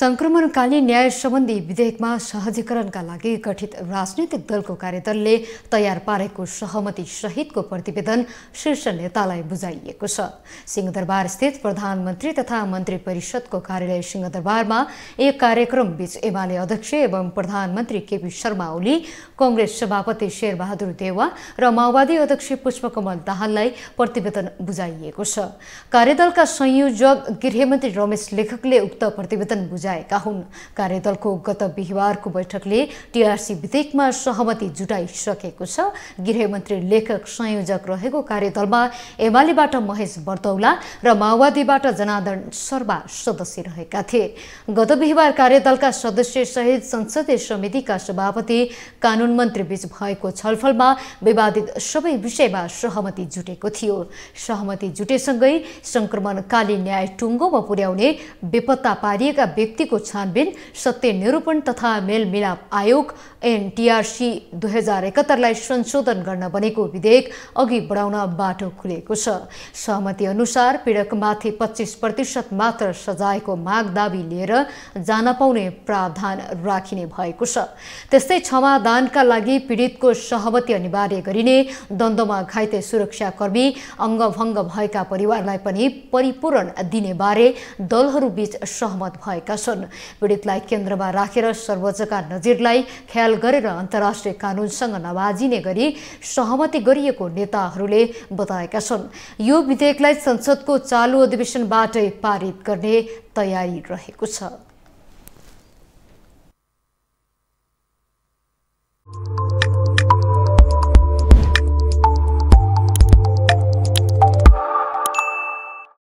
संक्रमणकालीन न्याय सम्बन्धी विधेयकमा सहजीकरणका लागि गठित राजनैतिक दलको कार्यदलले तयार पारेको सहमति सहितको प्रतिवेदन शीर्ष नेतालाई बुझाइएको छ सिंहदरबारस्थित प्रधानमन्त्री तथा मन्त्री परिषदको कार्यालय सिंहदरबारमा एक कार्यक्रम बीच एमाले अध्यक्ष एवं प्रधानमन्त्री केपी शर्मा ओली कंग्रेस सभापति शेरबहादुर देवा र माओवादी अध्यक्ष पुष्पकमल दाहाललाई प्रतिवेदन बुझाइएको छ कार्यदलका संयोजक गृहमन्त्री रमेश लेखकले उक्त प्रतिवेदन बुझाएका हुन् कार्यदलको गत बिहिबारको बैठकले टिआरसी विधेयकमा सहमति जुटाइसकेको छ गृहमन्त्री लेखक संयोजक रहेको कार्यदलमा एमालेबाट महेश बर्तौला र माओवादीबाट जनादन शर्मा सदस्य रहेका थिए गत बिहिबार कार्यदलका सदस्य सहित संसदीय समितिका सभापति कानुन मन्त्रीबीच भएको छलफलमा विवादित सबै विषयमा सहमति जुटेको थियो सहमति जुटेसँगै संक्रमणकालीन न्याय टुङ्गोमा पुर्याउने बेपत्ता पारिएका व्यक्ति व्यक्तिको छानबिन सत्य निरूपण तथा मेलमिलाप आयोग एनटीआरसी दुई हजार एकहत्तरलाई संशोधन गर्न बनेको विधेयक अघि बढाउन बाटो खुलेको छ सहमति अनुसार पीडकमाथि पच्चिस प्रतिशत मात्र सजायको माग दावी लिएर जान पाउने प्रावधान राखिने भएको छ त्यस्तै क्षमादानका लागि पीडितको सहमति अनिवार्य गरिने द्वन्द्वमा घाइते सुरक्षाकर्मी अङ्गभङ्ग भएका परिवारलाई पनि परिपूरण दिने बारे दलहरूबीच सहमत भएका गरेका छन् पीडितलाई केन्द्रमा राखेर सर्वोच्चका नजिरलाई ख्याल गरेर अन्तर्राष्ट्रिय कानुनसँग नबाजिने गरी सहमति गरिएको नेताहरूले बताएका छन् यो विधेयकलाई संसदको चालु अधिवेशनबाटै पारित गर्ने तयारी रहेको छ